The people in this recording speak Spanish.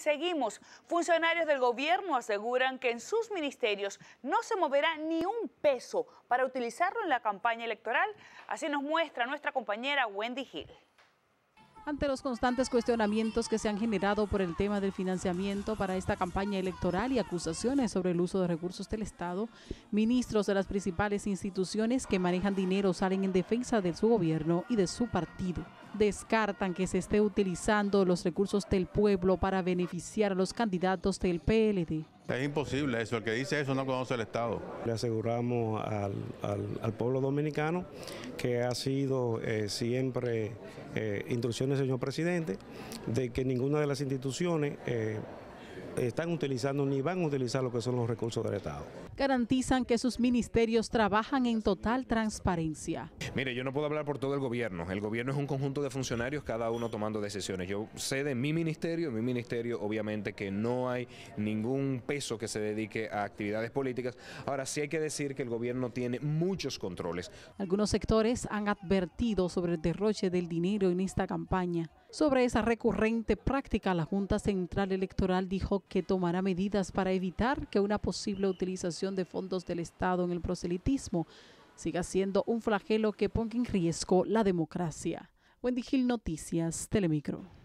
seguimos. Funcionarios del gobierno aseguran que en sus ministerios no se moverá ni un peso para utilizarlo en la campaña electoral. Así nos muestra nuestra compañera Wendy Hill. Ante los constantes cuestionamientos que se han generado por el tema del financiamiento para esta campaña electoral y acusaciones sobre el uso de recursos del Estado, ministros de las principales instituciones que manejan dinero salen en defensa de su gobierno y de su partido descartan que se esté utilizando los recursos del pueblo para beneficiar a los candidatos del PLD. Es imposible eso, el que dice eso no conoce el Estado. Le aseguramos al, pueblo dominicano que ha sido eh, siempre eh, instrucciones, señor presidente, de que ninguna de las instituciones... Eh, están utilizando ni van a utilizar lo que son los recursos del Estado. Garantizan que sus ministerios trabajan en total transparencia. Mire, yo no puedo hablar por todo el gobierno. El gobierno es un conjunto de funcionarios, cada uno tomando decisiones. Yo sé de mi ministerio, en mi ministerio obviamente que no hay ningún peso que se dedique a actividades políticas. Ahora sí hay que decir que el gobierno tiene muchos controles. Algunos sectores han advertido sobre el derroche del dinero en esta campaña. Sobre esa recurrente práctica, la Junta Central Electoral dijo que tomará medidas para evitar que una posible utilización de fondos del Estado en el proselitismo siga siendo un flagelo que ponga en riesgo la democracia. Wendy Gil Noticias, Telemicro.